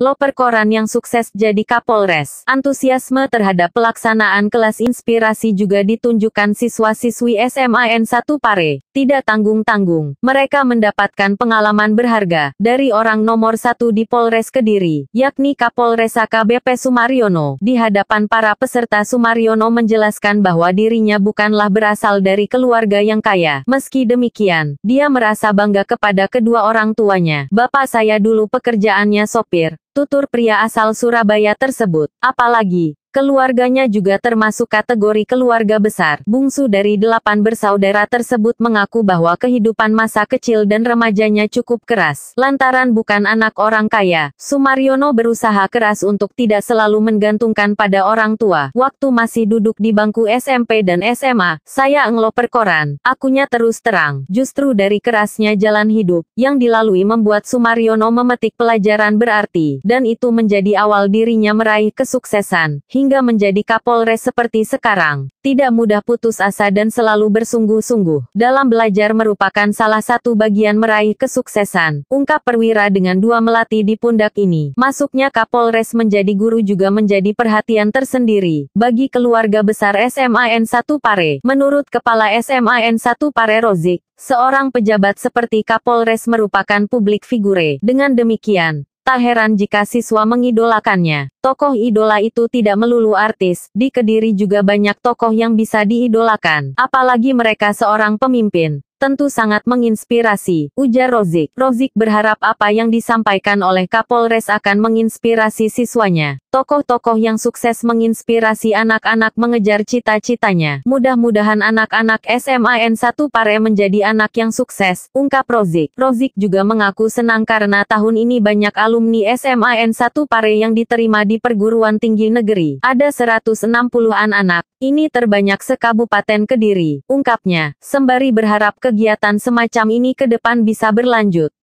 Loper koran yang sukses jadi Kapolres. Antusiasme terhadap pelaksanaan kelas inspirasi juga ditunjukkan siswa-siswi SMA N1 Pare. Tidak tanggung-tanggung, mereka mendapatkan pengalaman berharga dari orang nomor satu di Polres Kediri, yakni Kapolres AKBP Sumariono. Di hadapan para peserta Sumariono menjelaskan bahwa dirinya bukanlah berasal dari keluarga yang kaya. Meski demikian, dia merasa bangga kepada kedua orang tuanya. Bapak saya dulu pekerjaannya sopir, tutur pria asal Surabaya tersebut. Apalagi, Keluarganya juga termasuk kategori keluarga besar. Bungsu dari delapan bersaudara tersebut mengaku bahwa kehidupan masa kecil dan remajanya cukup keras. Lantaran bukan anak orang kaya, Sumaryono berusaha keras untuk tidak selalu menggantungkan pada orang tua. Waktu masih duduk di bangku SMP dan SMA, saya englo perkoran, Akunya terus terang. Justru dari kerasnya jalan hidup, yang dilalui membuat Sumaryono memetik pelajaran berarti. Dan itu menjadi awal dirinya meraih kesuksesan hingga menjadi Kapolres seperti sekarang, tidak mudah putus asa dan selalu bersungguh-sungguh. Dalam belajar merupakan salah satu bagian meraih kesuksesan, ungkap perwira dengan dua melati di pundak ini. Masuknya Kapolres menjadi guru juga menjadi perhatian tersendiri bagi keluarga besar SMAN 1 Pare. Menurut Kepala SMAN 1 Pare Rozik, Seorang pejabat seperti Kapolres merupakan publik figure. Dengan demikian, Tak heran jika siswa mengidolakannya. Tokoh idola itu tidak melulu artis, di Kediri juga banyak tokoh yang bisa diidolakan, apalagi mereka seorang pemimpin. Tentu sangat menginspirasi, ujar Rozik. Rozik berharap apa yang disampaikan oleh Kapolres akan menginspirasi siswanya. Tokoh-tokoh yang sukses menginspirasi anak-anak mengejar cita-citanya. Mudah-mudahan anak-anak SMAN 1 Pare menjadi anak yang sukses, ungkap Rozik. Rozik juga mengaku senang karena tahun ini banyak alumni SMAN 1 Pare yang diterima di perguruan tinggi negeri. Ada 160 an anak ini terbanyak sekabupaten Kediri, ungkapnya, sembari berharap kegiatan semacam ini ke depan bisa berlanjut.